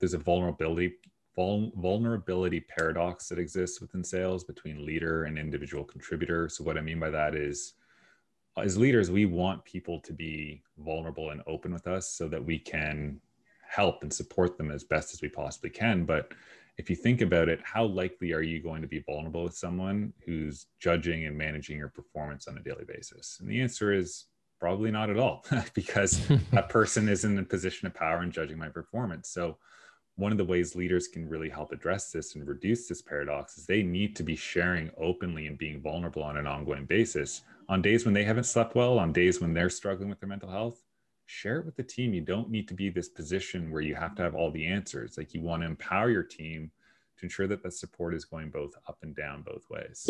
there's a vulnerability vul- vulnerability paradox that exists within sales between leader and individual contributor. So what I mean by that is as leaders, we want people to be vulnerable and open with us so that we can help and support them as best as we possibly can. But if you think about it, how likely are you going to be vulnerable with someone who's judging and managing your performance on a daily basis? And the answer is probably not at all, because that person is in a position of power and judging my performance. So one of the ways leaders can really help address this and reduce this paradox is they need to be sharing openly and being vulnerable on an ongoing basis. On days when they haven't slept well, on days when they're struggling with their mental health, share it with the team. You don't need to be this position where you have to have all the answers. Like you want to empower your team to ensure that that support is going both up and down both ways.